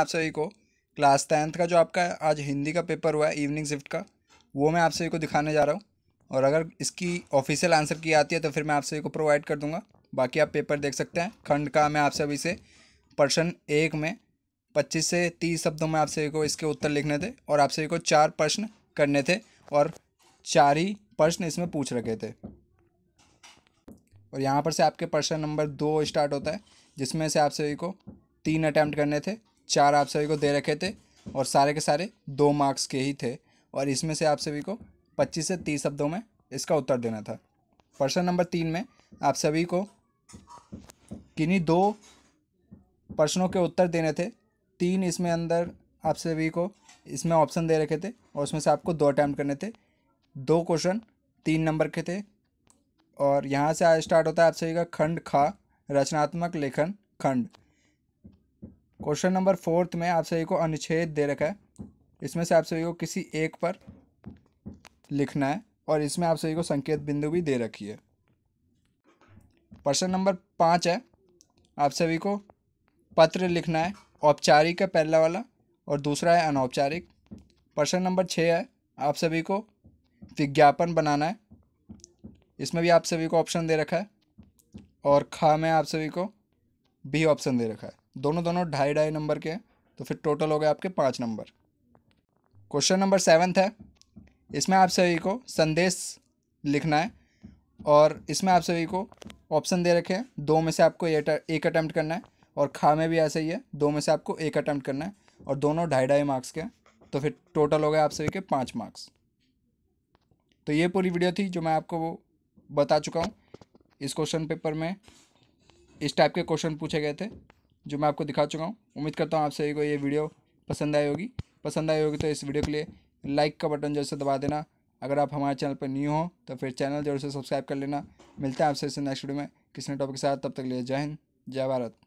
आप सभी को क्लास टेंथ का जो आपका आज हिंदी का पेपर हुआ है इवनिंग शिफ्ट का वो मैं आप सभी को दिखाने जा रहा हूँ और अगर इसकी ऑफिशियल आंसर की आती है तो फिर मैं आप सभी को प्रोवाइड कर दूंगा बाकी आप पेपर देख सकते हैं खंड का मैं आप सभी से प्रश्न एक में पच्चीस से तीस शब्दों में आप सभी को इसके उत्तर लिखने थे और आप सभी को चार प्रश्न करने थे और चार ही प्रश्न इसमें पूछ रखे थे और यहाँ पर से आपके प्रश्न नंबर दो स्टार्ट होता है जिसमें से आप सभी को तीन अटैम्प्ट करने थे चार आप सभी को दे रखे थे और सारे के सारे दो मार्क्स के ही थे और इसमें से आप सभी को पच्चीस से तीस शब्दों में इसका उत्तर देना था प्रश्न नंबर तीन में आप सभी को किन्हीं दो प्रश्नों के उत्तर देने थे तीन इसमें अंदर आप सभी को इसमें ऑप्शन दे रखे थे और उसमें से आपको दो अटैम्प्ट करने थे दो क्वेश्चन तीन नंबर के थे और यहाँ से स्टार्ट होता है आप सभी का खंड खा रचनात्मक लेखन खंड क्वेश्चन नंबर फोर्थ में आप सभी को अनुच्छेद दे रखा है इसमें से आप सभी को किसी एक पर लिखना है और इसमें आप सभी को संकेत बिंदु भी दे रखी है प्रश्न नंबर पाँच है आप सभी को पत्र लिखना है औपचारिक है पहला वाला और दूसरा है अनौपचारिक प्रश्न नंबर छः है आप सभी को विज्ञापन बनाना है इसमें भी आप सभी को ऑप्शन दे रखा है और खा में आप सभी को बी ऑप्शन दे रखा है दोनों दोनों ढाई ढाई नंबर के तो फिर टोटल हो गए आपके पाँच नंबर क्वेश्चन नंबर सेवन्थ है इसमें आप सभी को संदेश लिखना है और इसमें आप सभी को ऑप्शन दे रखे हैं दो में से आपको एक अटैम्प्ट करना है और खा में भी ऐसा ही है दो में से आपको एक अटैम्प्ट करना है और दोनों ढाई ढाई मार्क्स के तो फिर टोटल हो गए आप सभी के पाँच मार्क्स तो ये पूरी वीडियो थी जो मैं आपको वो बता चुका हूँ इस क्वेश्चन पेपर में इस टाइप के क्वेश्चन पूछे गए थे जो मैं आपको दिखा चुका हूँ उम्मीद करता हूँ आप सभी को ये वीडियो पसंद आई होगी पसंद आई होगी तो इस वीडियो के लिए लाइक का बटन जरूर से दबा देना अगर आप हमारे चैनल पर न्यू हो तो फिर चैनल जरूर से सब्सक्राइब कर लेना मिलते हैं आपसे इस नेक्स्ट वीडियो में किसी ने टॉपिक के साथ तब तक लिए जय हिंद जय भारत